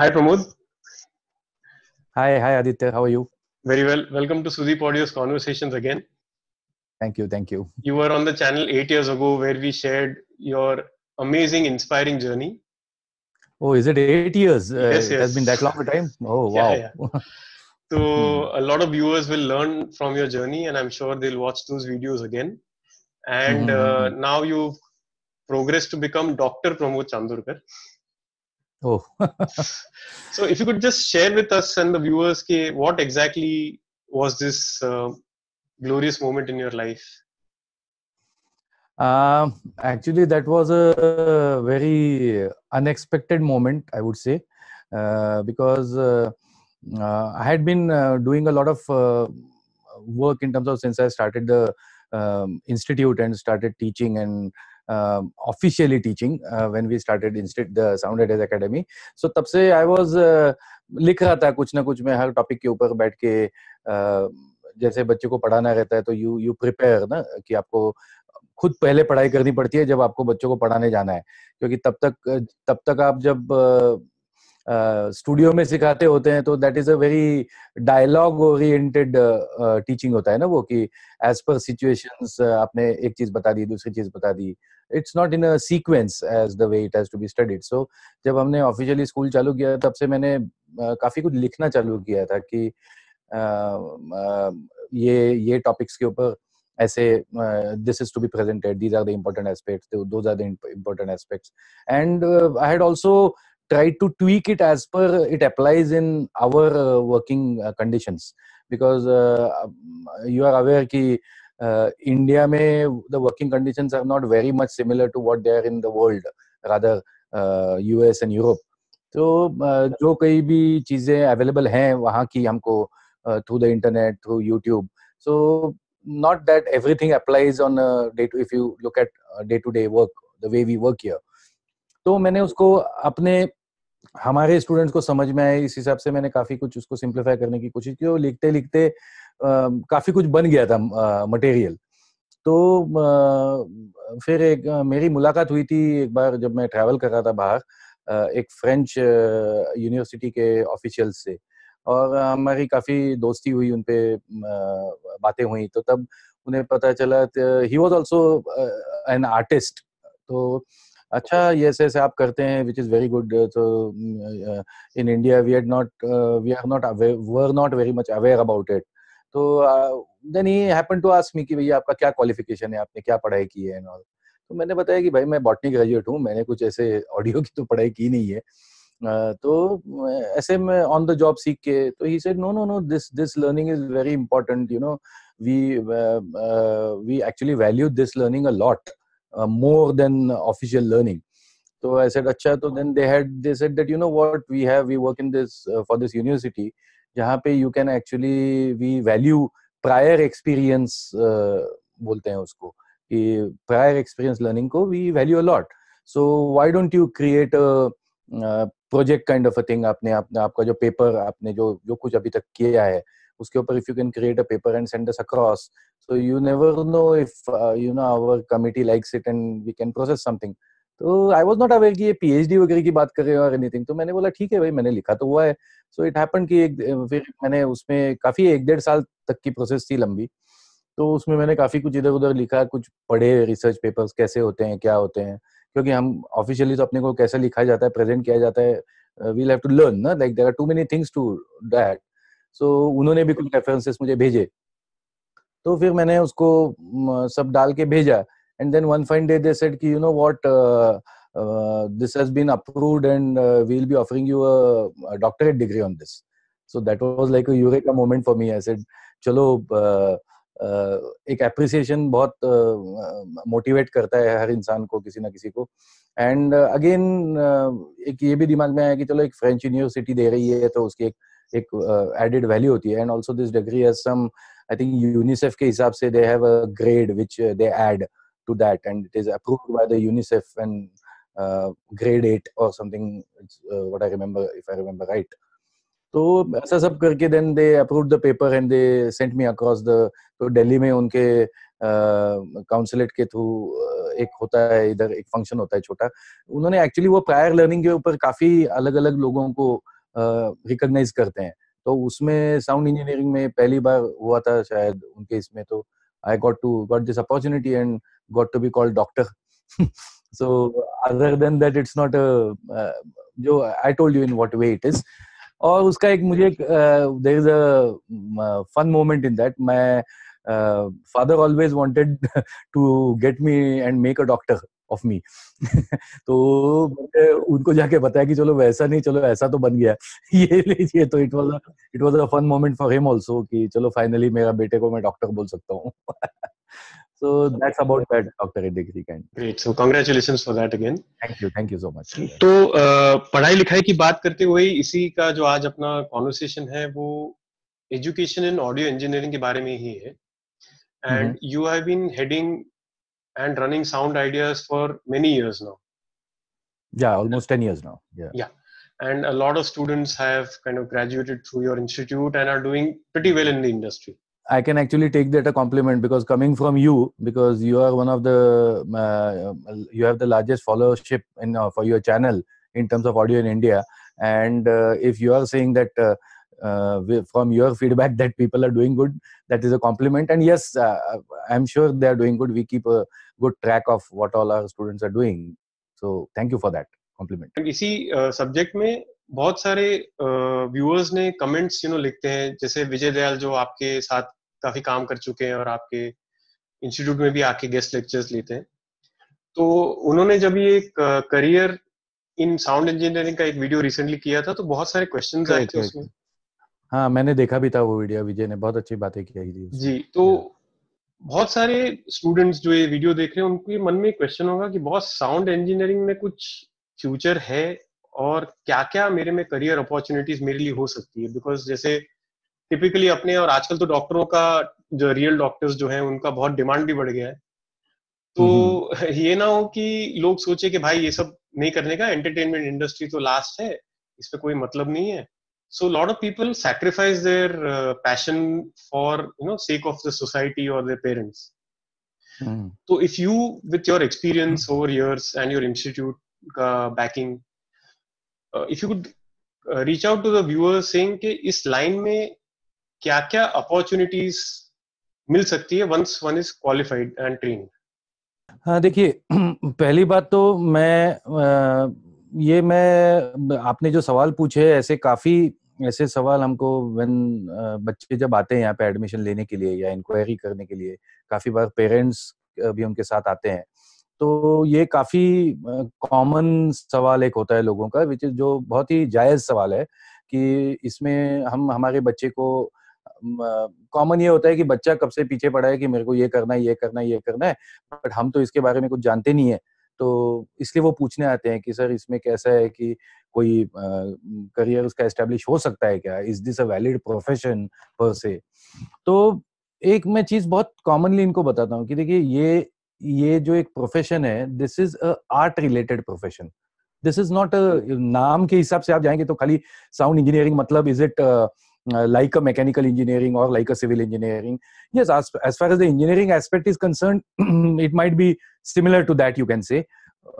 Hi, Pramod. Hi, hi, Aditya. How are you? Very well. Welcome to Sudeep Audio's Conversations again. Thank you. Thank you. You were on the channel eight years ago where we shared your amazing, inspiring journey. Oh, is it eight years? Yes, uh, yes. It has been that long a time. Oh, wow. Yeah, yeah. So, hmm. a lot of viewers will learn from your journey, and I'm sure they'll watch those videos again. And mm-hmm. uh, hmm. now you've progressed to become Dr. Pramod Chandurkar. Oh. so if you could just share with us and the viewers ke, what exactly was this uh, glorious moment in your life? Uh, actually, that was a very unexpected moment, I would say, uh, because uh, uh, I had been uh, doing a lot of work in terms of since I started the um, institute and started teaching and um, officially teaching uh, when we started instead the sound ideas academy so tab se I was uh, लिख रहा था कुछ ना कुछ मैं हर topic के ऊपर बैठ के uh, जैसे बच्चे को पढ़ाना रहता है तो यू यू प्रिपेयर ना कि आपको खुद पहले पढ़ाई करनी पड़ती है जब आपको बच्चों को पढ़ाने जाना है क्योंकि तब तक तब तक आप जब स्टूडियो में सिखाते होते हैं तो that is a very dialogue oriented teaching होता है ना वो कि एज पर सिचुएशंस आपने एक चीज बता दी दूसरी चीज बता दी it's not in a sequence as the way it has to be studied so जब हमने ऑफिशियली स्कूल चालू किया तब से मैंने काफी कुछ लिखना चालू किया था कि ये ये टॉपिक्स के ऊपर ऐसे this is to be presented these are the important aspects those are the important aspects and I had also tried to tweak it as per it applies in our uh, working uh, conditions because uh, you are aware that uh, India may the working conditions are not very much similar to what they are in the world, rather uh, US and Europe. तो so, uh, जो कई भी चीज़ें available हैं वहाँ की हमको through the internet through YouTube so not that everything applies on day to if you look at day to day work the way we work here तो मैंने उसको अपने हमारे स्टूडेंट्स को समझ में आए इस हिसाब से मैंने काफ़ी कुछ उसको सिंप्लीफाई करने की कोशिश की और लिखते लिखते काफी कुछ बन गया था मटेरियल तो फिर एक मेरी मुलाकात हुई थी एक बार जब मैं ट्रैवल कर रहा था बाहर एक फ्रेंच यूनिवर्सिटी के ऑफिशियल से और हमारी काफ़ी दोस्ती हुई उनपे बातें हुई तो तब उन्हें पता चला he was also an artist तो अच्छा ये ऐसे ऐसे आप करते हैं विच इज़ वेरी गुड तो in India we are not we are not were not very much aware about it तो then he happen to ask me कि भैया आपका क्या क्वालिफिकेशन है आपने क्या पढ़ाई की है एंड ऑल तो मैंने बताया कि भाई मैं बॉटनी ग्रेजुएट हूँ मैंने कुछ ऐसे ऑडियो की तो पढ़ाई की नहीं है तो ऐसे में ऑन द जॉब सीख के तो ही said no no no this this learning is very important you know we we actually value this learning a lot more than official learning तो आई सेड अच्छा तो then they had they said that you know what we have we work in this for this university जहाँ पे you can actually we value prior experience बोलते हैं उसको कि prior experience learning को we value a lot so why don't you create project kind of a thing आपने आपका जो पेपर आपने जो जो कुछ अभी तक किया है उसके ऊपर if you can create a paper and send us across so you never know if you know our committee likes it and we can process something तो आई वॉज नॉट अवेयर की ये डी वगैरह की बात कर रहे हो और एनीथिंग तो मैंने बोला ठीक है भाई मैंने लिखा तो हुआ है सो इट हैपन की एक फिर मैंने उसमें काफी एक डेढ़ साल तक की प्रोसेस थी लंबी तो उसमें मैंने काफी कुछ इधर उधर लिखा कुछ पढ़े रिसर्च पेपर्स कैसे होते हैं क्या होते हैं क्योंकि हम ऑफिशियली तो अपने को कैसे लिखा जाता है प्रेजेंट किया जाता है वील हैव टू लर्न ना like there are too many things to that so उन्होंने भी कुछ रेफरेंसेस मुझे भेजे तो फिर मैंने उसको सब डाल के भेजा and then one fine day they said you know what uh, uh, this has been approved and uh, we'll be offering you a, doctorate degree on this so that was like a eureka moment for me i said chalo uh, appreciation bahut motivate karta hai har insaan ko kisi na kisi ko and again uh, ek ye bhi dimag mein aaya ki french university de rahi hai to uski ek added value hoti hai and also this degree has some i think unicef ke hisab se they have a grade which they add to that and it is approved by the unicef and uh, grade 8 or something uh, what i remember if i remember right तो ऐसा सब करके then they approve the paper and they sent me across the तो दिल्ली में उनके consulate uh, के through uh, एक होता है इधर एक फंक्शन होता है छोटा उन्होंने एक्चुअली वो प्रायर लर्निंग के ऊपर काफी अलग अलग लोगों को रिकॉग्नाइज uh, करते हैं तो उसमें साउंड इंजीनियरिंग में पहली बार हुआ था शायद उनके इसमें तो I got to got this opportunity and got to be called doctor. so other than that, it's not a. Uh, जो I told you in what way it और उसका एक मुझे there is a fun moment in that my father always wanted to get me and make a doctor of me तो उनको जाके बताया कि चलो वैसा नहीं चलो ऐसा तो बन गया ये लीजिए तो it was it was a fun moment for him also कि चलो फाइनली मेरा बेटे को मैं डॉक्टर बोल सकता हूँ So that's about that, Dr. Degree kind. Great. So congratulations for that again. Thank you. Thank you so much. तो पढ़ाई लिखाई की बात करते हुए इसी का जो आज अपना कॉन्वर्सेशन है वो एजुकेशन एंड ऑडियो इंजीनियरिंग के बारे में ही है mm-hmm. you have been heading and running sound ideas for many years now. Yeah, almost 10 years now. Yeah. Yeah. And a lot of students have kind of graduated through your institute and are doing pretty well in the industry. I can actually take that a compliment because coming from you, because you are one of the uh, uh, you have the largest followership in uh, for your channel in terms of audio in India, and uh, if you are saying that. Uh, uh, from your feedback that people are doing good that is a compliment and yes i'm sure they are doing good we keep a good track of what all our students are doing so thank you for that compliment इसी subject में बहुत सारे viewers ने comments you know लिखते हैं जैसे विजय दयाल जो आपके साथ काफी काम कर चुके हैं और आपके इंस्टीट्यूट में भी आके गेस्ट लेक्चर्स लेते हैं तो उन्होंने जब ये करियर इन साउंड इंजीनियरिंग का एक वीडियो रिसेंटली किया था तो बहुत सारे क्वेश्चन आए थे उसमें हाँ मैंने देखा भी था वो वीडियो विजय ने बहुत अच्छी बातें की थी जी तो बहुत सारे स्टूडेंट्स जो ये वीडियो देख रहे हैं उनके मन में क्वेश्चन होगा कि बहुत साउंड इंजीनियरिंग में कुछ फ्यूचर है और क्या क्या मेरे में करियर अपॉर्चुनिटीज मेरे लिए हो सकती है बिकॉज जैसे टिपिकली अपने और आजकल तो डॉक्टरों का जो रियल डॉक्टर्स जो है उनका बहुत डिमांड भी बढ़ गया है तो हम्म। ये ना हो कि लोग सोचे कि भाई ये सब नहीं करने का एंटरटेनमेंट इंडस्ट्री तो लास्ट है इस पर कोई मतलब नहीं है so lot of people sacrifice their passion for you know sake of the society और देयर पेरेंट्स तो if you with your experience over years and your institute का backing if you could reach out to the viewers saying कि इस line में क्या क्या opportunities मिल सकती है once one is qualified and train हाँ देखिए पहली बात तो मैं आ, ये मैं आपने जो सवाल पूछे ऐसे काफी ऐसे सवाल हमको व्हेन बच्चे जब आते हैं यहाँ पे एडमिशन लेने के लिए या इंक्वायरी करने के लिए काफी बार पेरेंट्स भी उनके साथ आते हैं तो ये काफी कॉमन सवाल एक होता है लोगों का विच इज जो बहुत ही जायज सवाल है कि इसमें हम हमारे बच्चे को कॉमन ये होता है कि बच्चा कब से पीछे पड़ा है कि मेरे को ये करना है ये करना है ये करना है बट हम तो इसके बारे में कुछ जानते नहीं है तो इसलिए वो पूछने आते हैं कि सर इसमें कैसा है कि कोई करियर उसका एस्टेब्लिश हो सकता है क्या is this a valid profession पर से तो एक मैं चीज बहुत कॉमनली इनको बताता हूँ कि देखिए ये ये जो एक प्रोफेशन है this is a art related profession this is not नाम के हिसाब से आप जाएंगे तो खाली साउंड इंजीनियरिंग मतलब is it uh, like a mechanical engineering or like a civil engineering yes as, as far as the engineering aspect is concerned it might be similar to that you can say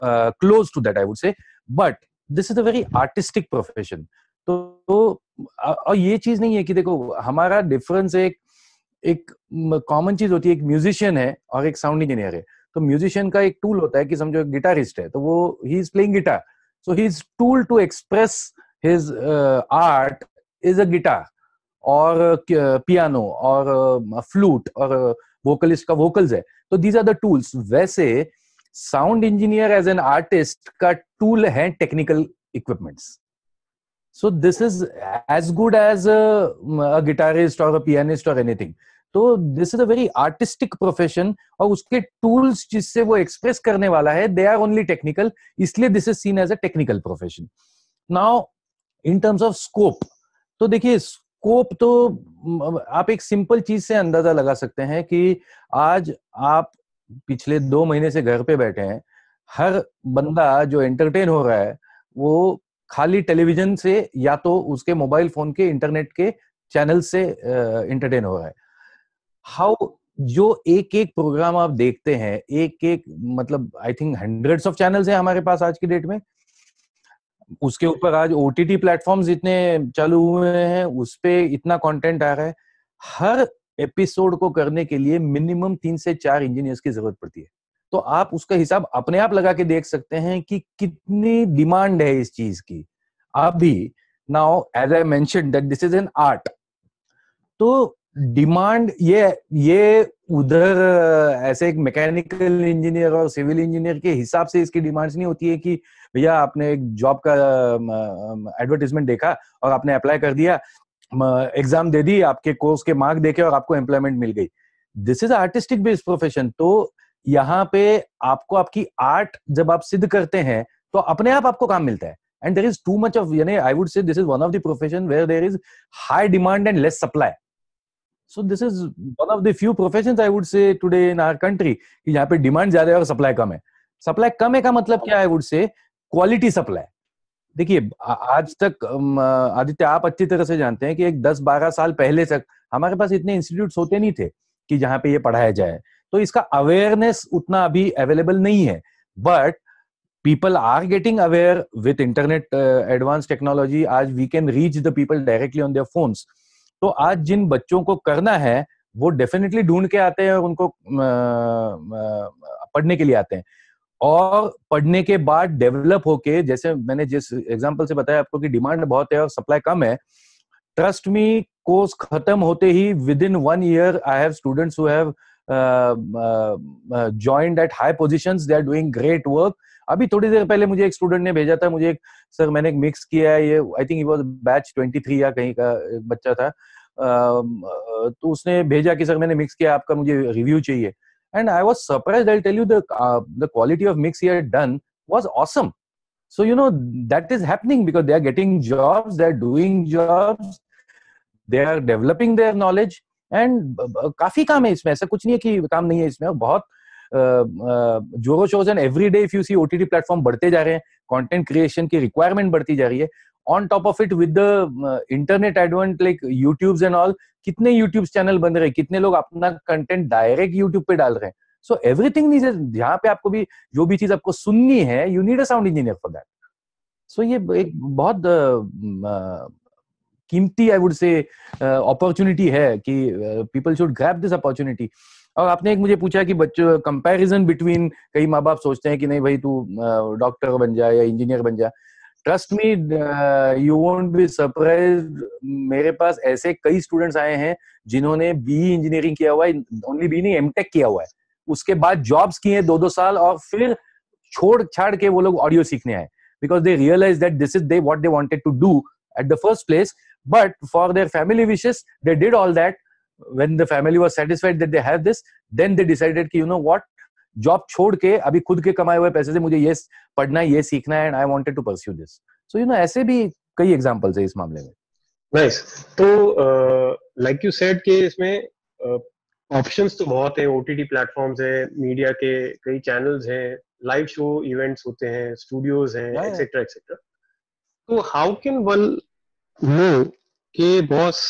uh, close to that i would say but this is a very artistic profession तो और ये चीज नहीं है कि देखो हमारा difference एक एक कॉमन चीज होती है एक म्यूजिशियन है और एक साउंड इंजीनियर है तो म्यूजिशियन का एक टूल होता है कि समझो एक गिटारिस्ट है तो वो he is playing guitar so he is tool to express his art is a guitar और पियानो uh, uh, और फ्लूट uh, और वोकलिस्ट का वोकल्स है तो दीज आर द टूल्स वैसे sound engineer as an artist का tool है technical equipments so this is as good as a guitarist और पियानिस्ट और एनीथिंग तो this is a very artistic profession और उसके टूल्स जिससे वो एक्सप्रेस करने वाला है दे आर ओनली टेक्निकल इसलिए this is seen as a technical profession now in terms of scope तो देखिए स्कोप तो आप एक सिंपल चीज से अंदाजा लगा सकते हैं कि आज आप पिछले दो महीने से घर पे बैठे हैं हर बंदा जो एंटरटेन हो रहा है वो खाली टेलीविजन से या तो उसके मोबाइल फोन के इंटरनेट के चैनल से एंटरटेन हो रहा है हाउ जो एक एक प्रोग्राम आप देखते हैं एक एक मतलब I think hundreds of channels हैं हमारे पास आज की डेट में उसके ऊपर आज ओ टी टी प्लेटफॉर्म इतने चालू हुए हैं उस पर इतना कॉन्टेंट आ रहा है हर एपिसोड को करने के लिए मिनिमम तीन से चार इंजीनियर्स की जरूरत पड़ती है तो आप उसका हिसाब अपने आप लगा के देख सकते हैं कि कितनी डिमांड है इस चीज की आप भी now as I mention that this is an art तो डिमांड ये ये उधर ऐसे एक मैकेनिकल इंजीनियर और सिविल इंजीनियर के हिसाब से इसकी डिमांड्स नहीं होती है कि भैया आपने एक जॉब का एडवर्टीजमेंट देखा और आपने अप्लाई कर दिया एग्जाम दे दी आपके कोर्स के मार्क देखे और आपको एम्प्लॉयमेंट मिल गई this is artistic based profession तो यहाँ पे आपको आपकी आर्ट जब आप सिद्ध करते हैं तो अपने आप आपको काम मिलता है and there is too much of यानी I would say this is one of the profession where there is high demand and less supply so this is one of the few profession I would say today in our country कि यहाँ पे demand ज्यादा है और supply कम है supply कम है का मतलब क्या I would say quality supply देखिए आज तक आदित्य आप अच्छी तरह से जानते हैं कि एक दस बारह साल पहले तक हमारे पास इतने इंस्टीट्यूट होते नहीं थे कि जहां पे ये पढ़ाया जाए तो इसका अवेयरनेस उतना अभी अवेलेबल नहीं है but people are getting aware with internet advance technology आज we can reach the people directly on their phones तो आज जिन बच्चों को करना है वो डेफिनेटली ढूंढ के आते हैं और उनको पढ़ने के लिए आते हैं और पढ़ने के बाद डेवलप होके जैसे मैंने जिस एग्जाम्पल से बताया आपको कि डिमांड बहुत है और सप्लाई कम है ट्रस्ट मी कोर्स खत्म होते ही within one year I have students who have joined at high position they are doing great work अभी थोड़ी देर पहले मुझे एक स्टूडेंट ने भेजा था मुझे एक सर मैंने एक मिक्स किया है ये I think was batch twenty three या कहीं का एक बच्चा था तो उसने भेजा कि सर मैंने मिक्स किया आपका मुझे रिव्यू चाहिए and I was surprise I tell you the quality of mix you're done was awesome so you know that is happening because they are getting jobs they are doing jobs they are developing their knowledge and uh, uh, काफी काम है इसमें ऐसा कुछ नहीं है कि काम नहीं है इसमें और बहुत जोरों shows and every day if you see T platform बढ़ते जा रहे हैं कॉन्टेंट क्रिएशन की रिक्वायरमेंट बढ़ती जा रही है on top of it with the internet advent like YouTube and all कितने यूट्यूब चैनल बन रहे हैं कितने लोग अपना कंटेंट डायरेक्ट यूट्यूब पे डाल रहे हैं सो एवरीथिंग यहाँ पे आपको भी जो भी चीज आपको सुननी है you need a sound engineer for that so ये एक बहुत कीमती आई वुड से अपॉर्चुनिटी है कि people should grab this opportunity और आपने एक मुझे पूछा कि बच्चों कंपैरिजन बिटवीन कई माँ बाप सोचते हैं कि नहीं भाई तू डॉक्टर बन जा या इंजीनियर बन जा trust me you won't be surprise मेरे पास ऐसे कई स्टूडेंट्स आए हैं जिन्होंने बी इंजीनियरिंग किया हुआ है ओनली बी नहीं एम किया हुआ है उसके बाद जॉब्स किए दो दो साल और फिर छोड़ छाड़ के वो लोग ऑडियो सीखने आए because they realise that this is they what they wanted to do at the first place but for their family विशेष they did all that when the family was satisfied that they have this then they decided कि you know what job छोड़ के अभी खुद के कमाए हुए पैसे से मुझे ये पढ़ना है ये सीखना है and I wanted to pursue this so you know ऐसे भी कई एग्जांपल्स है इस मामले में नाइस तो लाइक यू सेड कि इसमें ऑप्शंस तो बहुत है ओटीटी प्लेटफॉर्म्स है मीडिया के कई चैनल्स हैं लाइव शो इवेंट्स होते हैं स्टूडियोज हैं एक्सेट्रा एक्सेट्रा तो हाउ कैन वन नो कि बॉस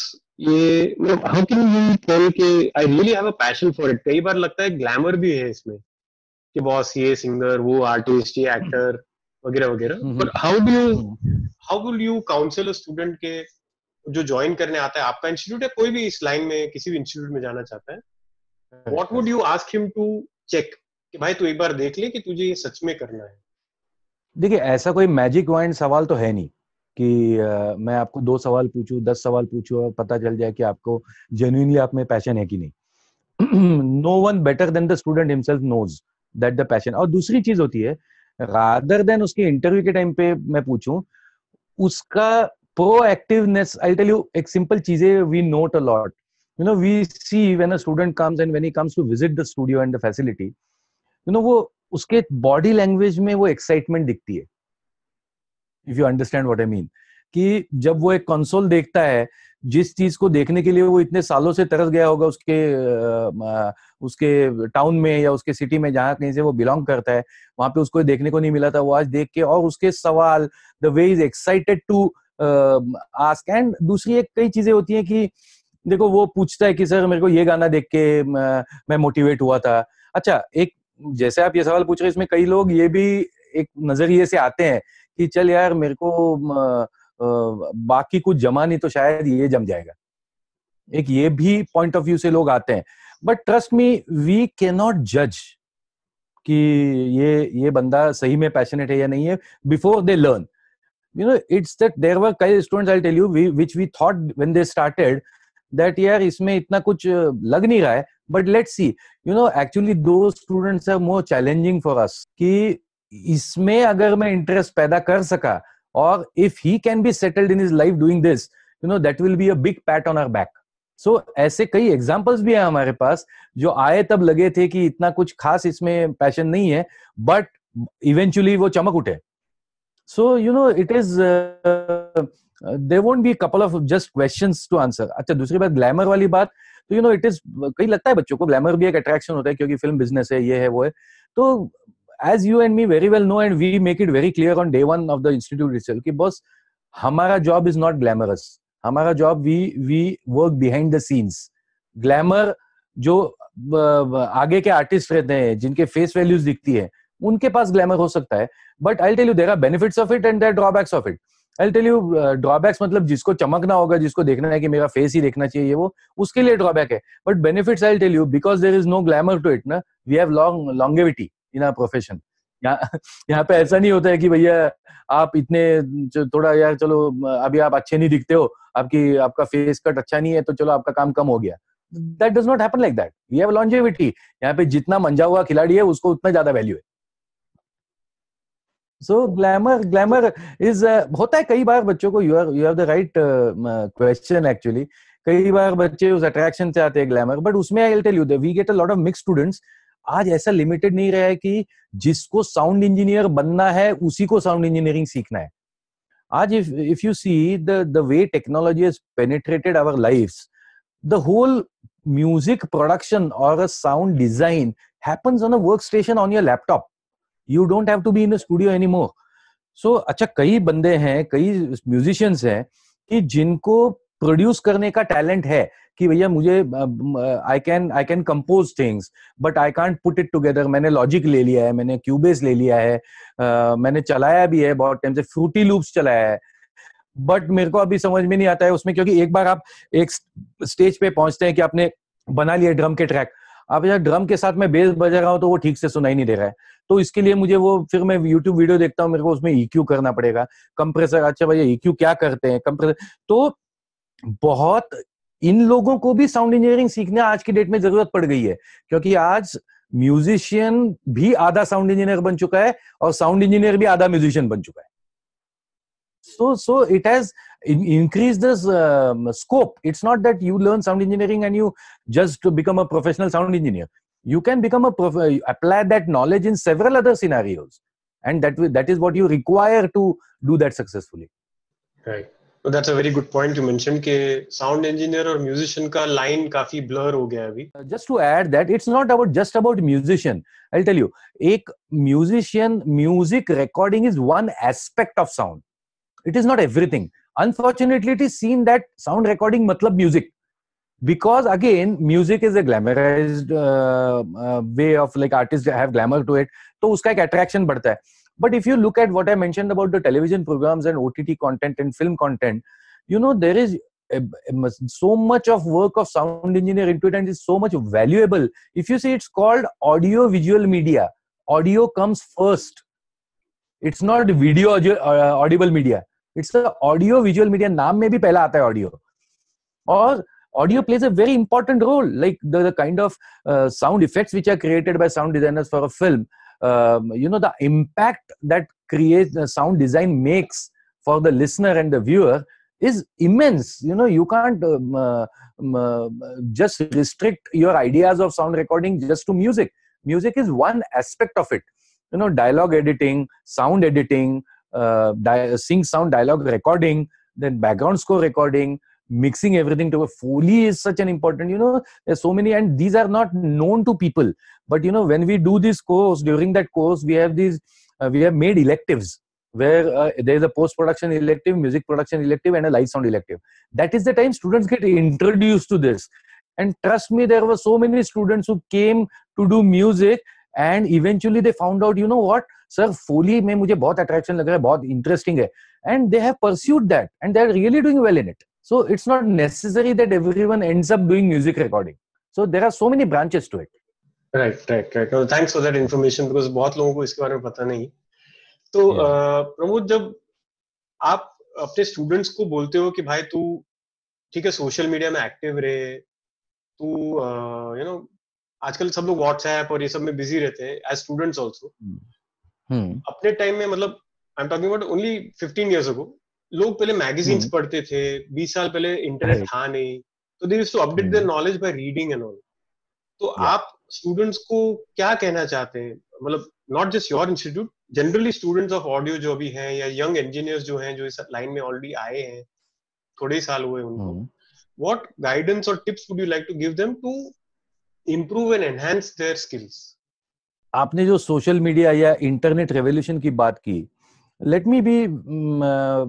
ये हाउ कैन यू टेल के I really have a passion for it कई बार लगता है ग्लैमर भी है इसमें कि बॉस ये सिंगर वो आर्टिस्ट ये एक्टर वगैरह वगैरह but how do you how will you counsel a student के जो ज्वाइन करने आता है आपका इंस्टीट्यूट है कोई भी इस लाइन में किसी भी इंस्टीट्यूट में जाना चाहता है what would you ask him to check कि भाई तू एक बार देख ले कि तुझे ये सच में करना है देखिए ऐसा कोई मैजिक वाइंड सवाल तो है नहीं कि आ, मैं आपको दो सवाल पूछूं दस सवाल पूछूं और पता चल जाए कि आपको जेन्यूनली आप में पैशन है कि नहीं no one better than the student himself knows that the passion और दूसरी चीज होती है रादर देन उसके इंटरव्यू के टाइम पे मैं पूछूं उसका proactiveness I tell you एक simple we note a lot you know we see when a student comes and when he comes to visit the studio and the facility you know वो उसके body language में वो excitement दिखती है if you understand what I mean कि जब वो एक कंसोल देखता है जिस चीज को देखने के लिए वो इतने सालों से तरस गया होगा उसके उसके टाउन में या उसके सिटी में जहाँ कहीं से वो बिलोंग करता है वहां पे उसको देखने को नहीं मिला था वो आज देख के और उसके सवाल the way is excited to ask and दूसरी एक कई चीजें होती हैं कि देखो वो पूछता है कि सर मेरे को ये गाना देख के मैं मोटिवेट हुआ था अच्छा एक जैसे आप ये सवाल पूछ रहे हैं इसमें कई लोग ये भी एक नजरिए से आते हैं कि चल यार मेरे को बाकी कुछ जमा नहीं तो शायद ये जम जाएगा एक ये भी पॉइंट ऑफ व्यू से लोग आते हैं but trust me we can not जज कि ये ये बंदा सही में पैशनेट है या नहीं है before they learn you know it's that there were कई students I tell you which we thought when they started that यार इसमें इतना कुछ लग नहीं रहा है but let's see you know actually those students are more challenging for us कि इसमें अगर मैं इंटरेस्ट पैदा कर सका और if he can be settled in his life doing this you know that will be a big pat on our back so ऐसे कई एग्जाम्पल्स भी हैं हमारे पास जो आए तब लगे थे कि इतना कुछ खास इसमें पैशन नहीं है बट इवेंचुअली वो चमक उठे so you know it is they what be couple of just question to answer अच्छा दूसरी बात ग्लैमर वाली बात तो यू नो इट इज कहीं लगता है बच्चों को ग्लैमर भी एक अट्रैक्शन होता है क्योंकि फिल्म बिजनेस है ये है वो है तो as you and me very well know and we make it very clear on day one of the institute itself कि बॉस हमारा जॉब इज नॉट ग्लैमरस हमारा job we we work behind the scenes glamour जो आगे के artist रहते हैं जिनके face values दिखती है उनके पास ग्लैमर हो सकता है but I tell you there are benefits of it and there drawbacks of it I tell you drawbacks मतलब जिसको चमकना होगा जिसको देखना है कि मेरा फेस ही देखना चाहिए वो उसके लिए ड्रॉबैक है but benefits I tell you because there is no glamour to it ना we have long longevity in our profession यहाँ यहाँ पे ऐसा नहीं होता है कि भैया आप इतने थोड़ा यार चलो अभी आप अच्छे नहीं दिखते हो आपकी आपका फेस कट अच्छा नहीं है तो चलो आपका काम कम हो गया that does not happen like that we have longevity यहाँ पे जितना मंजा हुआ खिलाड़ी है उसको उतना ज्यादा वैल्यू है सो ग्लैमर ग्लैमर इज होता है कई बार बच्चों को you are you have the right question actually कई बार बच्चे उस अट्रैक्शन से आते हैं ग्लैमर बट उसमें I tell you we get a lot of mix students आज ऐसा लिमिटेड नहीं रहा है कि जिसको साउंड इंजीनियर बनना है उसी को साउंड इंजीनियरिंग सीखना है आज if if you see the the way technology is penetrated our life the whole music production और a sound design happens on a work station on your laptop you don't have to be in studio any more so अच्छा कई बंदे हैं कई musicians हैं कि जिनको produce करने का टैलेंट है कि भैया मुझे I can I can compose things but I can't put it together मैंने लॉजिक ले लिया है मैंने क्यूबेस ले लिया है uh, मैंने चलाया भी है बहुत टाइम से फ्रूटी लूप्स चलाया है बट मेरे को अभी समझ में नहीं आता है उसमें क्योंकि एक बार आप एक स्टेज पे पहुंचते हैं कि आपने बना लिया ड्रम के ट्रैक आप यार ड्रम के साथ मैं बेस बजा रहा हूँ तो वो ठीक से सुनाई नहीं दे रहा है तो इसके लिए मुझे वो फिर मैं यूट्यूब वीडियो देखता हूँ मेरे को उसमें ई e करना पड़ेगा कंप्रेसर अच्छा भैया ई e क्या करते हैं कंप्रेसर तो बहुत इन लोगों को भी साउंड इंजीनियरिंग सीखने आज की डेट में जरूरत पड़ गई है क्योंकि आज म्यूजिशियन भी आधा साउंड इंजीनियर बन चुका है और साउंड इंजीनियर भी आधा म्यूजिशियन बन चुका है so so it has increase the scope it's not that you learn sound engineering and you just become a professional sound engineer you can become apply that knowledge in several other scenario and that is what you require to do that successfully right that's a very good point you mention के sound engineer और musician का line काफी blur हो गया अभी just to add that it's not about just about musician I will tell you एक musician music recording is one aspect of sound it is not everything unfortunately it is seen that sound recording मतलब music because again music is a glamorized way of like artist have glamour to it तो उसका एक attraction बढ़ता है But if you look at what I mentioned about the television programs and OTT content and film content, you know, there is eh, eh, so much of work of sound engineer into it and it's so much valuable. If you see, it's called audio visual media. Audio comes first. It's not video uh, audible media. It's the audio visual media. Naam may be pehla aata hai audio. Or audio plays a very important role like the, the kind of uh, sound effects which are created by sound designers for a film um, you know the impact that creates uh, sound design makes for the listener and the viewer is immense you know you can't um, uh, um, uh, just restrict your ideas of sound recording just to music music is one aspect of it you know dialogue editing sound editing uh, di- sing sound dialogue recording then background score recording mixing everything together foley is such an important you know there's so many and these are not known to people but you know when we do this course during that course we have these uh, we have made electives where uh, there is a post production elective music production elective and a live sound elective that is the time students get introduced to this and trust me there were so many students who came to do music and eventually they found out. You know what, sir, Foley me mujhe बहुत attraction लग रहा है interesting interesting है and they have pursued that and they are really doing well in So it's not necessary that everyone ends up doing music recording. So there are so many branches to it. Right, right, right. No, thanks for that information because बहुत लोगों को इसके बारे में पता नहीं तो प्रमोद जब आप अपने स्टूडेंट्स को बोलते हो कि भाई तू ठीक है सोशल मीडिया में एक्टिव रहे तू यू नो आजकल सब लोग व्हाट्सएप और ये सब में बिजी रहते हैं एज स्टूडेंट्स ऑल्सो अपने टाइम में मतलब I am talking about only fifteen years ago लोग पहले मैगजीन्स हम्म। पढ़ते थे बीस साल पहले इंटरनेट था नहीं तो they to update their knowledge by reading and all तो आप स्टूडेंट्स को क्या कहना चाहते हैं मतलब not just your institute generally students of audio जो भी हैं या यंग इंजीनियर्स जो हैं जो इस लाइन में ऑलरेडी आए हैं थोड़े साल हुए उनको हम्म। what गाइडेंस और tips would you like to give them to improve and enhance their skills आपने जो सोशल मीडिया या इंटरनेट रेवोल्यूशन की बात की let me be um, uh,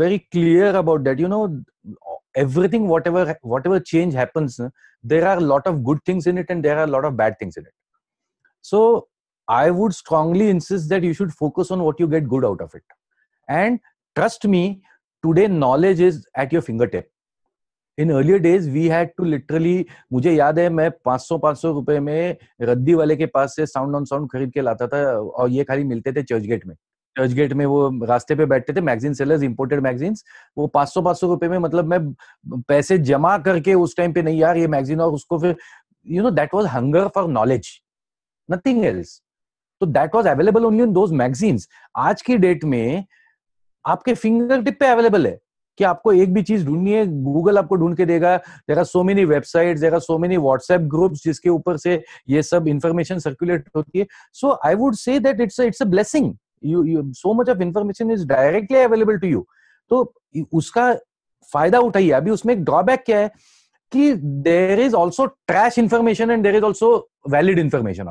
very clear about that you know everything whatever whatever change happens there are a lot of good things in it and there are a lot of bad things in it so i would strongly insist that you should focus on what you get good out of it and trust me today knowledge is at your fingertip in earlier days we had to literally मुझे याद है मैं 500 500 रुपए में रद्दी वाले के पास से साउंड ऑन साउंड खरीद के लाता था और ये खाली मिलते थे चर्च गेट में चर्च गेट में वो रास्ते पे बैठते थे मैगजीन सेलर्स इंपोर्टेड मैगजीन वो पांच सौ पांच सौ रुपए में मतलब मैं पैसे जमा करके उस टाइम पे नहीं यार ये मैगजीन और उसको फिर you know that was hunger for knowledge nothing else तो that was available only in those magazines आज की डेट में आपके फिंगर टिप पे अवेलेबल है कि आपको एक भी चीज ढूंढनी है गूगल आपको ढूंढ के देगा there are so many website there are so many WhatsApp group जिसके ऊपर से ये सब इंफॉर्मेशन सर्कुलेट होती है so I would say that it's it's a blessing you, so much of information is directly available to you So, उसका फायदा उठाइए अभी उसमें एक drawback क्या है कि there is also trash information and there is also valid information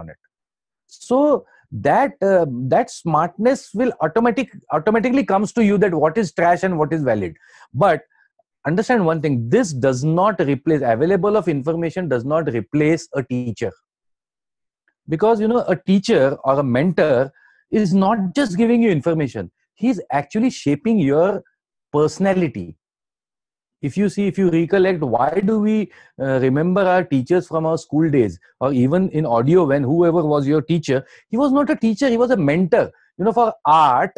that uh, that smartness will automatic automatically comes to you that what is trash and what is valid but understand one thing this does not replace available of information does not replace a teacher because you know a teacher or a mentor is not just giving you information he's actually shaping your personality if you see if you recollect why do we uh, remember our teachers from our school days or even in audio when whoever was your teacher he was not a teacher he was a mentor you know for art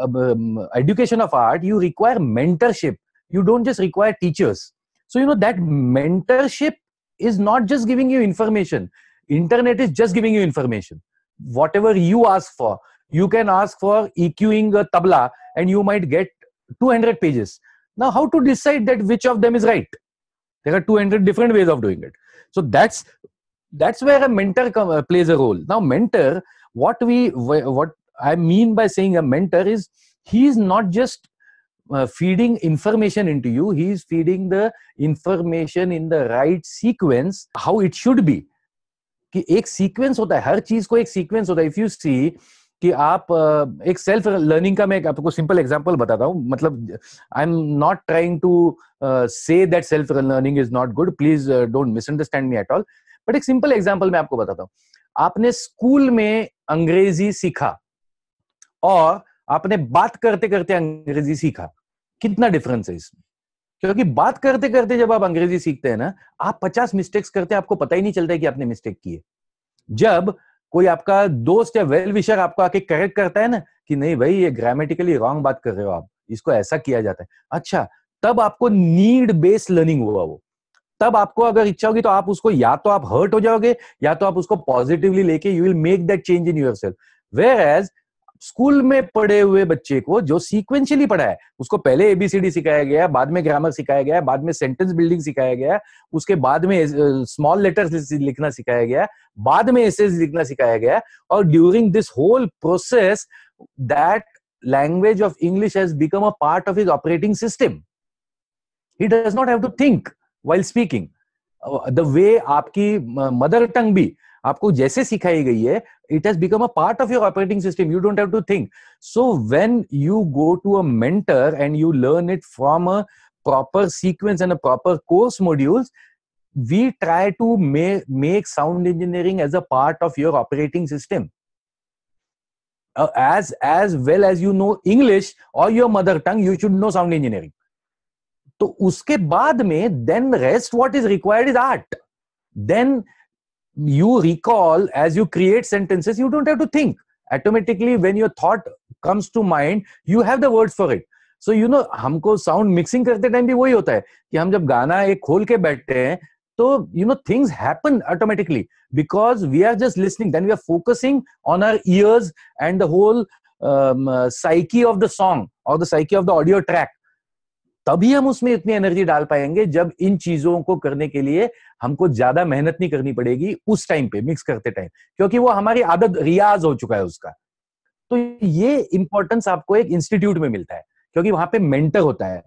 um, um education of art you require mentorship you don't just require teachers so you know that mentorship is not just giving you information internet is just giving you information whatever you ask for you can ask for EQing a tabla and you might get 200 pages. Now, how to decide that which of them is right? There are 200 different ways of doing it. So that's that's where a mentor uh, plays a role. Now, mentor, what we what I mean by saying a mentor is he is not just uh, feeding information into you he is feeding the information in the right sequence how it should be कि एक sequence होता है हर चीज को एक sequence होता है if you सी कि आप एक सेल्फ लर्निंग का मैं आपको सिंपल एग्जांपल बताता हूँ मतलब I am not trying to say that self learning is not good please don't misunderstand me at all but एक सिंपल एग्जाम्पल मैं आपको बताता हूँ आपने स्कूल में अंग्रेजी सीखा और आपने बात करते करते अंग्रेजी सीखा कितना डिफरेंस है इसमें क्योंकि बात करते करते जब आप अंग्रेजी सीखते हैं ना आप पचास मिस्टेक्स करते हैं आपको पता ही नहीं चलता है कि आपने मिस्टेक किए जब कोई आपका दोस्त या वेल विशर आपको आके करेक्ट करता है ना कि नहीं भाई ये ग्रामेटिकली रॉन्ग बात कर रहे हो आप इसको ऐसा किया जाता है अच्छा तब आपको नीड बेस्ड लर्निंग हुआ वो तब आपको अगर इच्छा होगी तो आप उसको या तो आप हर्ट हो जाओगे या तो आप उसको पॉजिटिवली लेके you will make that change in yourself whereas school में पढ़े हुए बच्चे को जो सीक्वेंशियली पढ़ा है उसको पहले एबीसीडी सिखाया गया बाद में ग्रामर सिखाया गया बाद में सेंटेंस बिल्डिंग सिखाया गया उसके बाद में स्मॉल लेटर्स लिखना सिखाया गया बाद में एसेज लिखना सिखाया गया और during this whole process that language of English has become a part of his operating system he does not have to think while speaking the way आपकी मदर टंग भी आपको जैसे सिखाई गई है it has become a part of your operating system you don't have to think so when you go to a mentor and you learn it from a proper sequence and a proper course modules we try to make sound engineering as a part of your operating system as as well as you know English और your mother tongue you should know sound engineering तो उसके बाद में then rest what is required is art then you recall as you create sentences you don't have to think automatically when your thought comes to mind you have the words for it so you know हमको sound mixing करते time भी वही होता है कि हम जब गाना एक खोल के बैठते हैं तो you know things happen automatically because we are just listening then we are focusing on our ears and the whole psyche of the song और the psyche of the audio track तभी हम उसमें इतनी एनर्जी डाल पाएंगे जब इन चीजों को करने के लिए हमको ज्यादा मेहनत नहीं करनी पड़ेगी उस टाइम पे मिक्स करते टाइम क्योंकि वो हमारी आदत रियाज हो चुका है उसका तो ये इंपॉर्टेंस आपको एक इंस्टीट्यूट में मिलता है क्योंकि वहां पे मेंटर होता है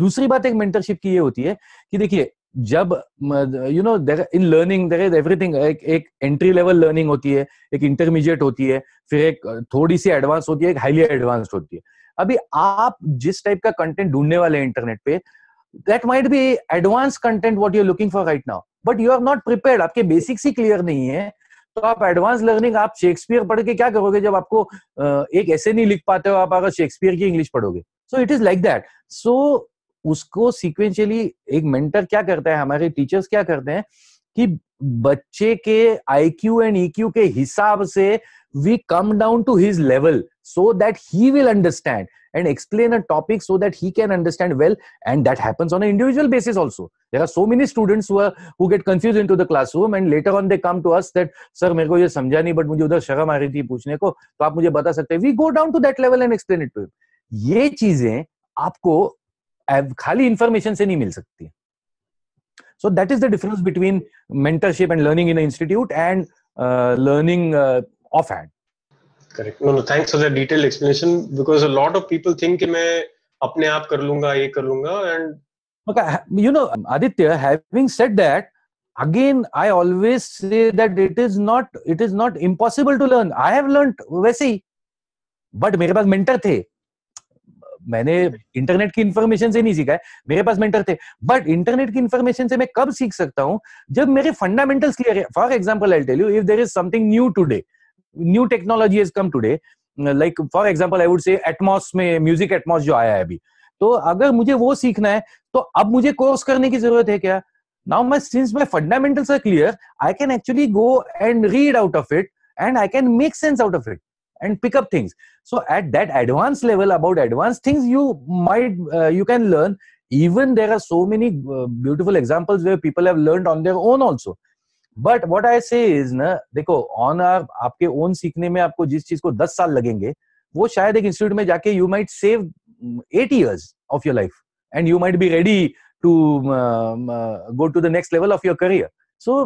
दूसरी बात एक मेंटरशिप की ये होती है कि देखिए जब you know there in learning there is everything एक एंट्री लेवल लर्निंग होती है एक इंटरमीडिएट होती है फिर एक थोड़ी सी एडवांस होती है एक हाईली एडवांस होती है अभी आप जिस टाइप का कंटेंट ढूंढने वाले हैं इंटरनेट पे that might be advanced content what you're looking for right now but you are not prepared आपके बेसिक्स ही क्लियर नहीं है तो आप एडवांस लर्निंग आप शेक्सपियर पढ़ के क्या करोगे जब आपको एक ऐसे नहीं लिख पाते हो आप अगर शेक्सपियर की इंग्लिश पढ़ोगे so it is like that so उसको सिक्वेंशियली एक मेंटर क्या करता है हमारे टीचर्स क्या करते हैं कि बच्चे के I Q and E Q के हिसाब से we come down to his level so that he will understand and explain a topic so that he can understand well and that happens on an individual basis also there are so many students who are who get confused into the classroom and later on they come to us that sir mere ko ye samjha nahi but mujhe udhar sharam aa rahi thi puchne ko to aap mujhe bata sakte we go down to that level and explain it to him ye cheeze aapko khali information se nahi mil sakti so that is the difference between mentorship and learning in a institute and uh, learning uh, offhand correct no no thanks for the detail explanation because a lot of people think कि मैं अपने आप कर लूंगा ये कर लूंगा and you know Aditya having said that that, again, I always say that it is not it is not impossible to learn. I have learned वैसे ही बट मेरे पास मेंटर थे मैंने इंटरनेट की इंफॉर्मेशन से नहीं सीखा है मेरे पास मेंटर थे बट इंटरनेट की इंफॉर्मेशन से मैं कब सीख सकता हूँ जब मेरे फंडामेंटल्स क्लियर है for example I tell you if there is something new today new technology is come today like for example I would say Atmos में म्यूजिक एटमोस जो आया है अभी तो अगर मुझे वो सीखना है तो अब मुझे कोर्स करने की जरूरत है क्या now my since my fundamentals clear I can actually go and read out of it and I can make sense out of it and pick up things so at that advance level about advance things you might you can learn even there are so many beautiful examples where people have on their own also but what I say is ना देखो on are आपके own सीखने में आपको जिस चीज को दस साल लगेंगे वो शायद एक इंस्टीट्यूट में जाके you might save eight years of your life and you might be ready to go to the next level of your career so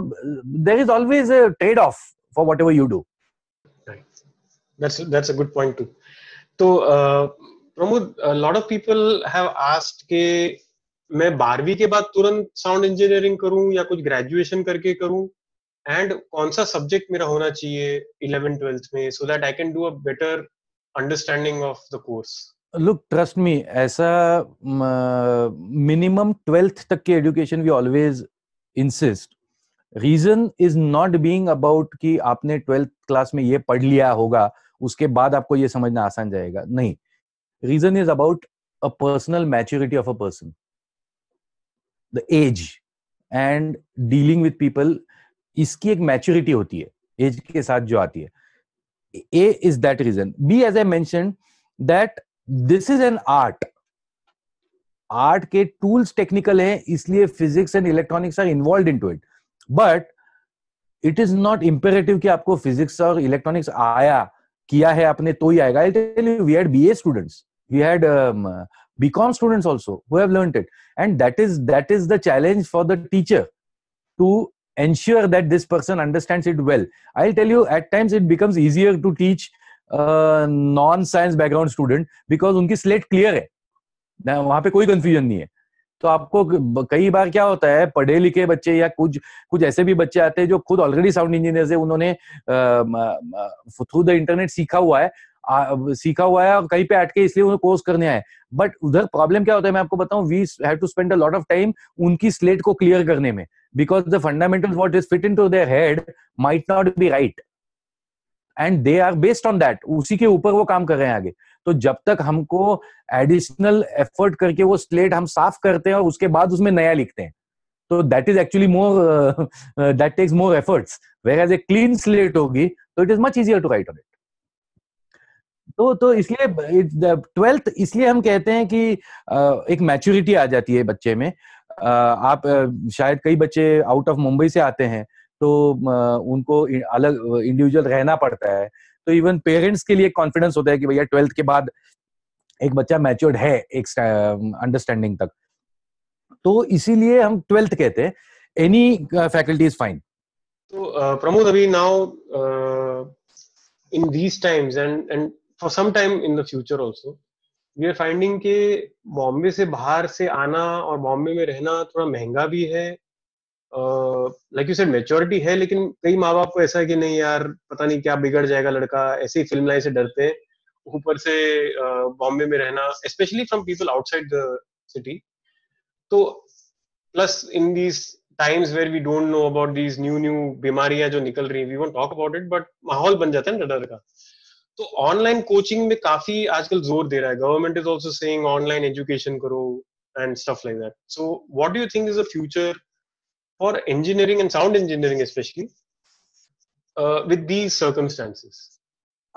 there is always a trade off for whatever you do that's that's a good point too तो uh, Pramod lot of people have asked के मैं बारहवीं के बाद तुरंत sound engineering करूं या कुछ ग्रेजुएशन करके करूं एंड कौन सा सब्जेक्ट मेरा होना चाहिए इलेवन ट्वेल्थ में so that I can do a better understanding of the course look trust me ऐसा मिनिमम ट्वेल्थ तक की education we always insist reason is not being about कि आपने ट्वेल्थ क्लास में ये पढ़ लिया होगा उसके बाद आपको ये समझना आसान जाएगा नहीं reason is about a personal maturity of a person the age and dealing with people इसकी एक मैच्योरिटी होती है एज के साथ जो आती है A is that reason B as I mention that this is an art art के टूल्स टेक्निकल हैं इसलिए physics and electronics are involve into it but it is not imperative कि आपको फिजिक्स और इलेक्ट्रॉनिक्स आया किया है आपने तो ही आएगा we had B A students we had B Com students also who have it and that is that is the challenge for the teacher to ensure that this person understands it well i'll tell you at times it becomes easier to teach a non science background student because unki slate clear hai na wahan pe koi confusion nahi hai तो आपको कई बार क्या होता है पढ़े लिखे बच्चे या कुछ कुछ ऐसे भी बच्चे आते हैं जो खुद ऑलरेडी साउंड इंजीनियर है उन्होंने थ्रू द इंटरनेट सीखा हुआ है सीखा हुआ है और कहीं पे अटके इसलिए उन्हें कोर्स करने आए बट उधर प्रॉब्लम क्या होता है मैं आपको बताऊं we have to spend a lot of time उनकी स्लेट को क्लियर करने में because the fundamental what is fit into their head might not be right and they are based on that उसी के ऊपर वो काम कर रहे हैं आगे तो जब तक हमको एडिशनल एफर्ट करके वो स्लेट हम साफ करते हैं और उसके बाद उसमें नया लिखते हैं तो that is actually more that takes more efforts whereas a clean slate होगी तो it is much easier to write on it तो तो इसलिए ट्वेल्थ इसलिए हम कहते हैं कि एक मैच्योरिटी आ जाती है बच्चे में आप शायद कई बच्चे आउट ऑफ मुंबई से आते हैं तो उनको अलग इंडिविजुअल रहना पड़ता है तो इवन पेरेंट्स के लिए कॉन्फिडेंस होता है कि भैया ट्वेल्थ के बाद एक बच्चा मैच्योर्ड है एक अंडरस्टैंडिंग तक तो इसीलिए हम ट्वेल्थ कहते हैं एनी फैकल्टी इज फाइन तो प्रमोद अभी now in these times and and for some time in the future also we are finding के बॉम्बे से बाहर से आना और बॉम्बे में रहना थोड़ा महंगा भी है लाइक यू सेड मेच्योरिटी है लेकिन कई माँ बाप को ऐसा है कि नहीं यार पता नहीं क्या बिगड़ जाएगा लड़का ऐसे ही फिल्म लाइन से डरते हैं ऊपर से बॉम्बे में रहना specially from people outside the city तो plus in these times where we don't know about these new new बीमारियां जो निकल रही है we won't talk about it but माहौल बन जाता है ना डर का तो ऑनलाइन कोचिंग में काफी आजकल जोर दे रहा है government is also saying online education करो and stuff like that so what do you think is the future for engineering and sound engineering specially with these circumstances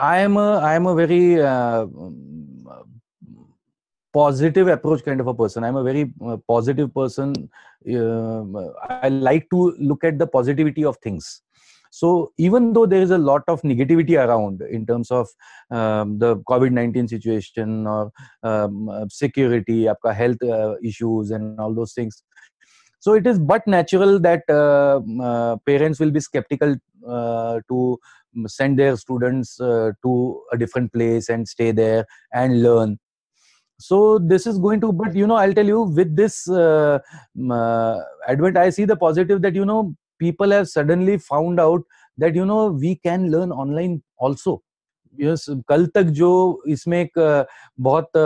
i am a i am a very uh, positive approach kind of a person i'm a very uh, positive person uh, i like to look at the positivity of things so even though there is a lot of negativity around in terms of um, the COVID-19 situation or um, uh, security, your health uh, issues and all those things, so it is but natural that uh, uh, parents will be skeptical uh, to send their students uh, to a different place and stay there and learn so this is going to but you know i'll tell you with this uh, advent i see the positive that you know people have suddenly found out that you know we can learn online also yes, कल तक जो इसमें एक बहुत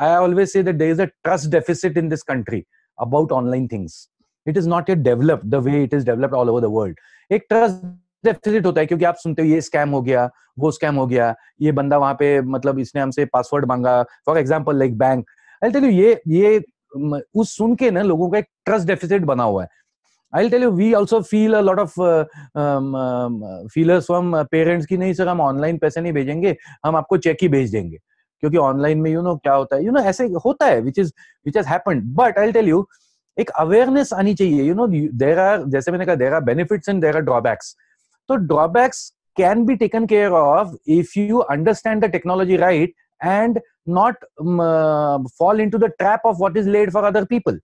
I always say that there is a trust deficit in this country about online things it is not yet developed the way it is developed all over the world एक trust deficit होता है क्योंकि आप सुनते हो ये scam हो गया वो स्कैम हो गया ये बंदा वहां पे मतलब इसने हमसे पासवर्ड मांगा for example like bank I tell you ये ये उस सुन के ना लोगों का एक ट्रस्ट डेफिसिट बना हुआ है I tell you we also feel a lot of feelers from parents की नहीं सर हम ऑनलाइन पैसे नहीं भेजेंगे हम आपको चेक ही भेज देंगे क्योंकि ऑनलाइन में यू you नो know, क्या होता है यू you नो know, ऐसे होता है which is which has happen but I tell you एक अवेयरनेस आनी चाहिए यू नो देर आर जैसे मैंने कहा there are benefits and there are drawbacks तो drawbacks can be taken care of if you understand the technology right and not um, uh, fall into the trap of what is laid for other people.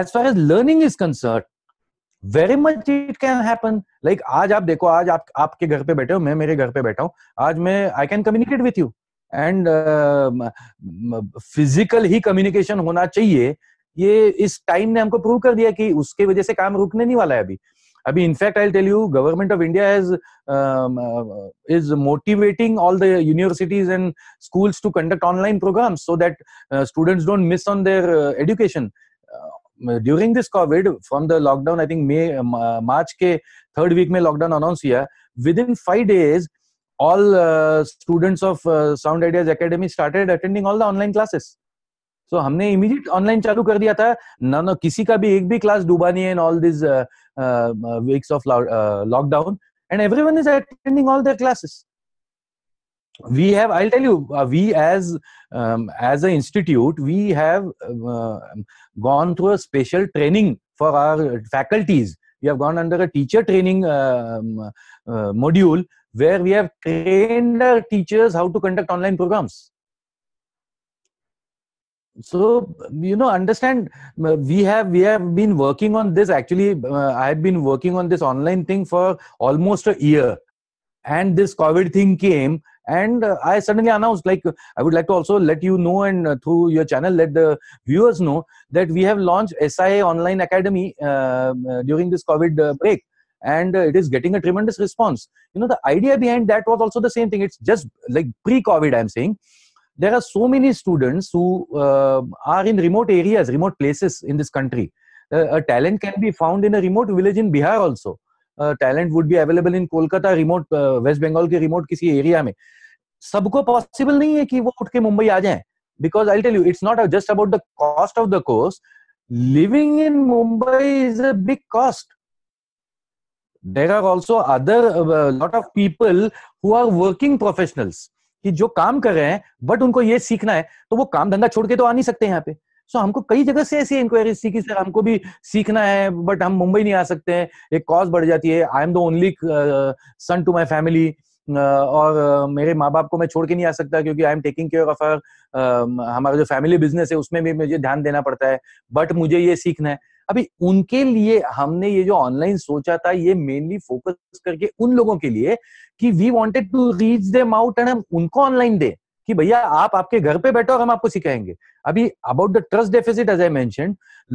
As far as learning is concerned, very much it can happen like आज आप देखो आज आप आपके घर पे बैठे हो मैं मेरे घर पे बैठा हूँ आज मैं I can communicate with you and physical ही कम्युनिकेशन होना चाहिए ये इस टाइम ने हमको प्रूव कर दिया कि उसके वजह से काम रुकने नहीं वाला है अभी अभी in fact I tell you government of India is is motivating all the universities and schools to conduct online programs so that students don't miss on their education during this COVID from the lockdown I think May March के third week में lockdown announce किया with in five days all students of Sound Ideas Academy started attending all the online classes so हमने immediate online चालू कर दिया था ना किसी का भी एक भी क्लास डूबा नहीं है in all this weeks of lockdown and everyone is attending all their classes we have i'll tell you uh, we as um, as an institute we have um, uh, gone through a special training for our faculties we have gone under a teacher training um, uh, module where we have trained our teachers how to conduct online programs so you know understand uh, we have we have been working on this actually uh, i have been working on this online thing for almost a year and this covid thing came and uh, i suddenly announced like i would like to also let you know and uh, through your channel let the viewers know that we have launched sia online academy uh, uh, during this covid uh, break and uh, it is getting a tremendous response you know the idea behind that was also the same thing it's just like pre covid i'm saying there are so many students who are in remote areas remote places in this country a talent can be found in a remote village in bihar also talent would be available in Kolkata remote West Bengal के remote किसी area में सबको possible नहीं है कि वो उठ के मुंबई आ जाए because I tell you it's not just about the cost of the course living in Mumbai is a big cost there are also other lot of people who are working professionals कि जो काम कर रहे हैं बट उनको ये सीखना है तो वो काम धंधा छोड़ के तो आ नहीं सकते यहाँ पे सो हमको कई जगह से ऐसी इंक्वायरीज थी कि सर हमको भी सीखना है बट हम मुंबई नहीं आ सकते हैं एक कॉज बढ़ जाती है I am the only son to my family और uh, मेरे माँ बाप को मैं छोड़ के नहीं आ सकता क्योंकि I am taking care of her हमारा जो फैमिली बिजनेस है उसमें भी मुझे ध्यान देना पड़ता है बट मुझे ये सीखना है अभी उनके लिए हमने ये जो ऑनलाइन सोचा था ये मेनली फोकस करके उन लोगों के लिए कि we wanted to reach them out and हम उनको ऑनलाइन दे कि भैया आप आपके घर पे बैठो और हम आपको सिखाएंगे अभी about the trust deficit as I मैं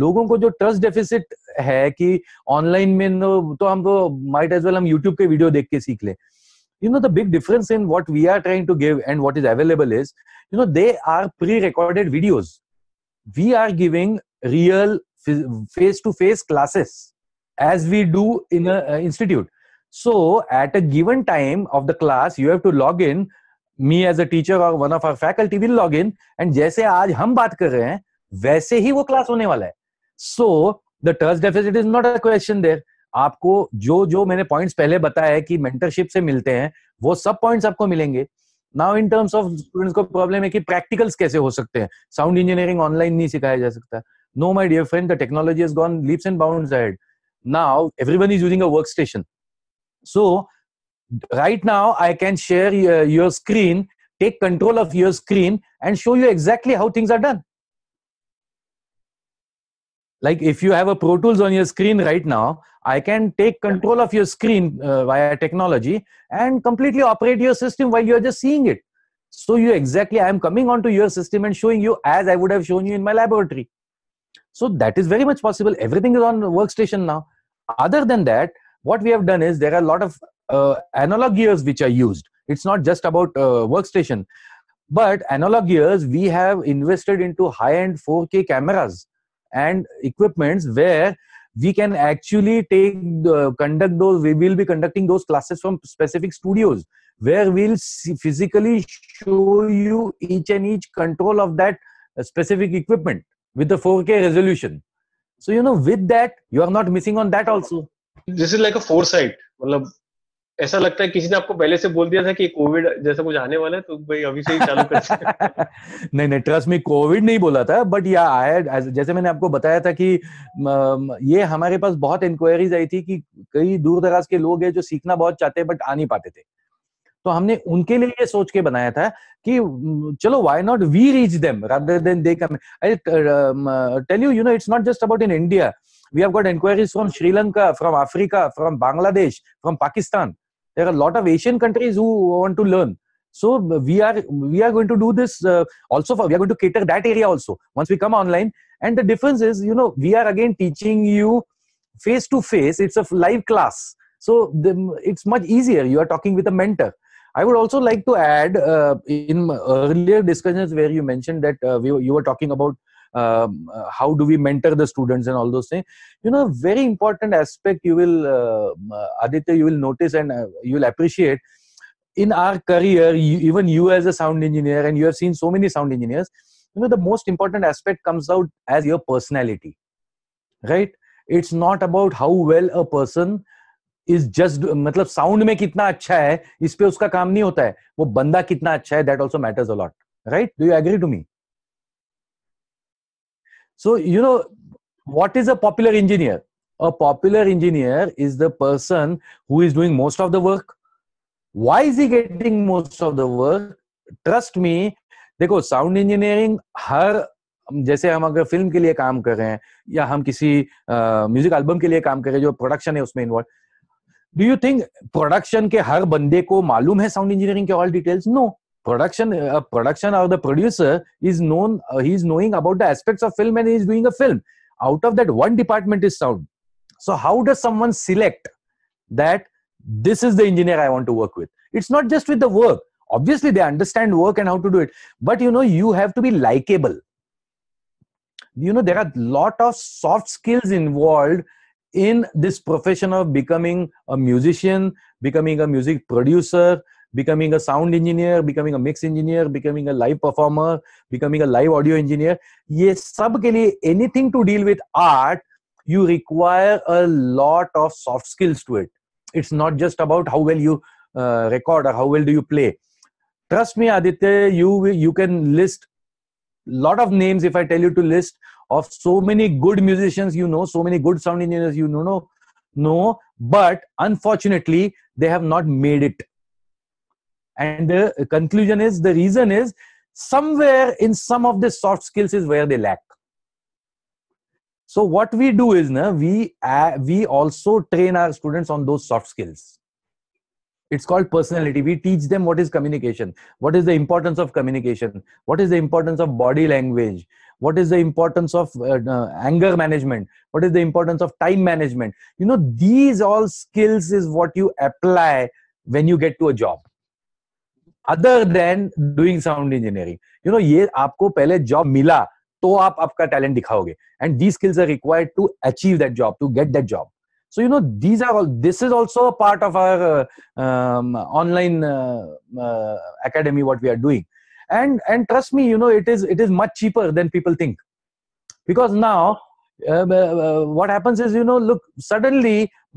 लोगों को जो ट्रस्ट डेफिसिट है कि ऑनलाइन में तो हम तो माइट एज वेल हम यूट्यूब के वीडियो देख के सीख ले you know the big difference in what we are trying to give and what is available is you know they are pre recorded videos we are giving real face to face classes as we do in institute so at a given time of the class you have to log in me as a teacher और one of our faculty will log in and जैसे आज हम बात कर रहे हैं वैसे ही वो क्लास होने वाला है so the trust deficit is not a question there आपको जो जो मैंने पॉइंट्स पहले बताया है कि मेंटरशिप से मिलते हैं वो सब पॉइंट्स आपको मिलेंगे now in terms of students को प्रॉब्लम है कि प्रैक्टिकल्स कैसे हो सकते हैं साउंड इंजीनियरिंग ऑनलाइन नहीं सिखाया जा सकता no my dear friend the technology is gone leaps and bound ahead now everyone is using a work station so right now I can share your, your screen, take control of your screen and show you exactly how things are done. Like if you have a Pro Tools on your screen right now, I can take control of your screen uh, via technology and completely operate your system while you're just seeing it. So you exactly, I am coming onto your system and showing you as I would have shown you in my laboratory. So that is very much possible. Everything is on the workstation now. Other than that, what we have done is there are a lot of uh, analog gears which are used it's not just about uh, workstation but analog gears we have invested into high end 4k cameras and equipments where we can actually take uh, conduct those we will be conducting those classes from specific studios where we'll physically show you each and each control of that uh, specific equipment with the 4k resolution so you know with that you are not missing on that also this is like a foresight ऐसा लगता है किसी ने आपको पहले से बोल दिया था कि कोविड जैसा कुछ आने वाला है तो भाई अभी से ही चालू कर नहीं नहीं ट्रस्ट में कोविड नहीं बोला था बट या आया जैसे मैंने आपको बताया था कि ये हमारे पास बहुत इंक्वायरीज आई थी कि कई दूर दराज के लोग हैं जो सीखना बहुत चाहते हैं बट आ नहीं पाते थे तो हमने उनके लिए ये सोच के बनाया था कि चलो why not we reach them rather than they come I tell you you know it's not just about in India we have got inquiries from Sri Lanka from Africa from Bangladesh from Pakistan There are a lot of Asian countries who want to learn. So we are we are going to do this uh, also. For, we are going to cater that area also once we come online. And the difference is, you know, we are again teaching you face to face. It's a live class, so the, it's much easier. You are talking with a mentor. I would also like to add uh, in earlier discussions where you mentioned that uh, we, you were talking about how do we mentor the students and all those things you know very important aspect you will uh, aditya you will notice and uh, you will appreciate in our career you, even you as a sound engineer and you have seen so many sound engineers you know the most important aspect comes out as your personality right it's not about how well a person is just मतलब sound में कितना अच्छा है इस पे उसका काम नहीं होता है वो बंदा कितना अच्छा है that also matters a lot right do you agree to me So, you know, what is a popular engineer? A popular engineer is the person who is doing most of the work. Why is he getting most of the work? Trust me, देखो sound engineering हर जैसे हम अगर film के लिए काम कर रहे हैं या हम किसी म्यूजिक uh, एल्बम के लिए काम कर रहे हैं जो प्रोडक्शन है उसमें involve do you think production के हर बंदे को मालूम है साउंड इंजीनियरिंग के all details no production uh, production or the producer is known uh, he's knowing about the aspects of film and he's doing a film out of that one department is sound so how does someone select that this is the engineer i want to work with it's not just with the work obviously they understand work and how to do it but you know you have to be likable you know there are a lot of soft skills involved in this profession of becoming a musician becoming a music producer becoming a sound engineer becoming a mix engineer becoming a live performer becoming a live audio engineer ye sab ke liye anything to deal with art you require a lot of soft skills to it it's not just about how well you uh, record or how well do you play trust me aditya you you can list lot of names if i tell you to list of so many good musicians you know so many good sound engineers you know no no but unfortunately they have not made it and the conclusion is the reason is somewhere in some of the soft skills is where they lack. So what we do is na, we, uh, we also train our students on those soft skills. It's called personality. We teach them what is communication, what is the importance of communication, what is the importance of body language, what is the importance of uh, uh, anger management what is the importance of time management you know these all skills is what you apply when you get to a job other than doing sound engineering, you know, ये आपको पहले job मिला तो आप आपका talent दिखाओगे and the skills are required to achieve that job to get that job so you know these are all this is also a part of our uh, um, online uh, uh, academy what we are doing and and trust me you know it is it is much cheaper than people think because now what happens is you know look suddenly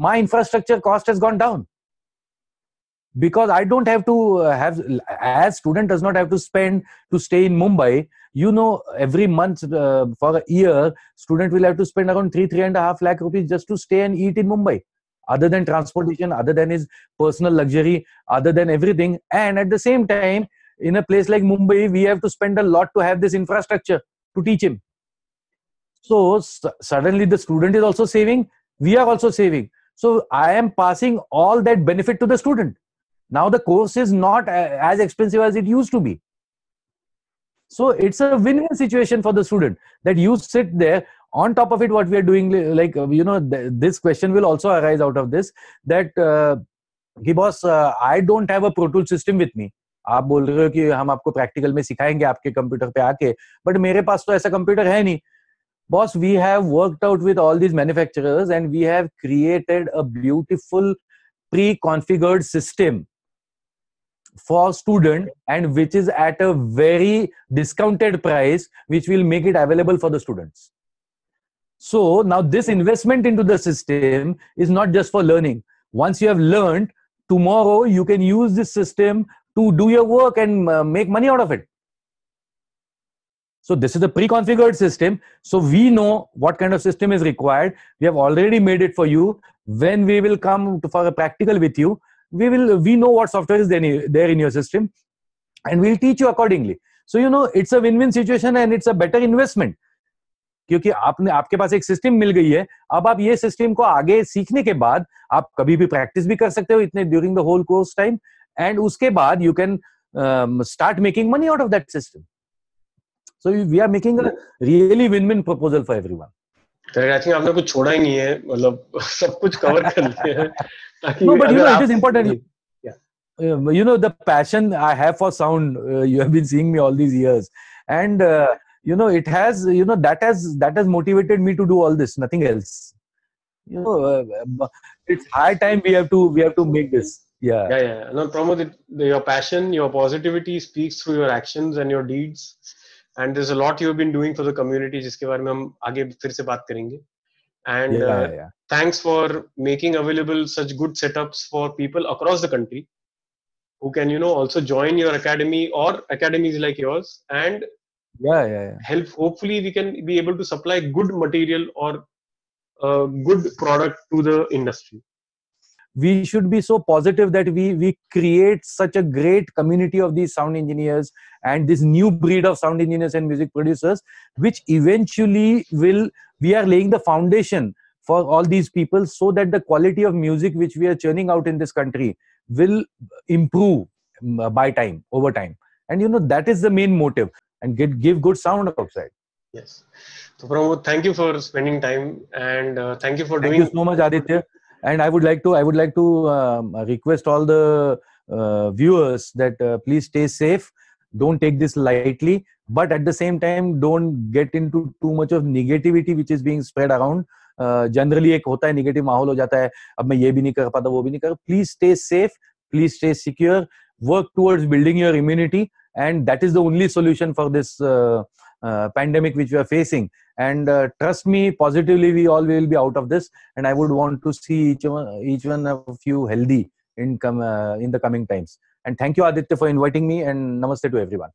my infrastructure cost has gone down because i don't have to uh, have as student does not have to spend to stay in mumbai you know every month uh, for a year student will have to spend around three three and a half lakh rupees just to stay and eat in mumbai other than transportation other than his personal luxury other than everything and at the same time in a place like mumbai we have to spend a lot to have this infrastructure to teach him so suddenly the student is also saving we are also saving so i am passing all that benefit to the student now the course is not as expensive as it used to be so it's a win-win situation for the student that you sit there on top of it what we are doing like uh, you know this question will also arise out of this that uh, hey boss uh, i don't have a pro tool system with me आप बोल रहे हो कि हम आपको practical में सिखाएंगे आपके कंप्यूटर पे आके बट मेरे पास तो ऐसा कंप्यूटर है नहीं boss we have worked out with all these manufacturers and we have created a beautiful pre configured system for student and which is at a very discounted price which will make it available for the students so now this investment into the system is not just for learning once you have learned tomorrow you can use this system to do your work and uh, make money out of it so this is a pre-configured system so we know what kind of system is required we have already made it for you when we will come for a practical with you we will we know what software is there in your system and we'll teach you accordingly so you know it's a win-win situation and it's a better investment क्योंकि आपने आपके पास एक system मिल गई है अब आप ये system को आगे सीखने के बाद आप कभी भी प्रैक्टिस भी कर सकते हो इतने during the whole course time and उसके बाद you can start making money out of that system so we are making a really win win proposal for everyone I you आपने कुछ छोड़ा ही नहीं है मतलब सब कुछ कवर कर लिया है ताकि no you know the passion i have for sound uh, you have been seeing me all these years and uh, you know it has you know that has that has motivated me to do all this nothing else you know uh, it's high time we have to we have to make this yeah yeah yeah no promote it, your passion your positivity speaks through your actions and your deeds and there lot you been doing for the community जिसके बारे में हम आगे फिर से बात करेंगे and thanks for making available such good setups for people across the country who can you know also join your academy और academies like yours and yeah yeah yeah help hopefully we can be able to supply good material or a uh, good product to the we should be so positive that we we create such a great community of these sound engineers and this new breed of sound engineers and music producers which eventually will we are laying the foundation for all these people so that the quality of music which we are churning out in this country will improve mm, uh, by time over time and you know that is the main motive and get, give good sound outside yes so Pramod, thank you for spending time and uh, thank you for thank doing thank you so much aditya and i would like to i would like to um, request all the uh, viewers that uh, please stay safe don't take this lightly but at the same time don't get into too much of negativity which is being spread around generally uh, एक होता है negative माहौल हो जाता है अब मैं ये भी नहीं कर पाता वो भी नहीं कर please stay safe please stay secure work towards building your immunity and that is the only solution for this pandemic which you are facing and uh, trust me positively we all will be out of this and i would want to see each one each one of you healthy in come uh, in the coming times and thank you aditya for inviting me and namaste to everyone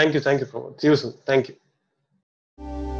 thank you thank you for see you soon thank you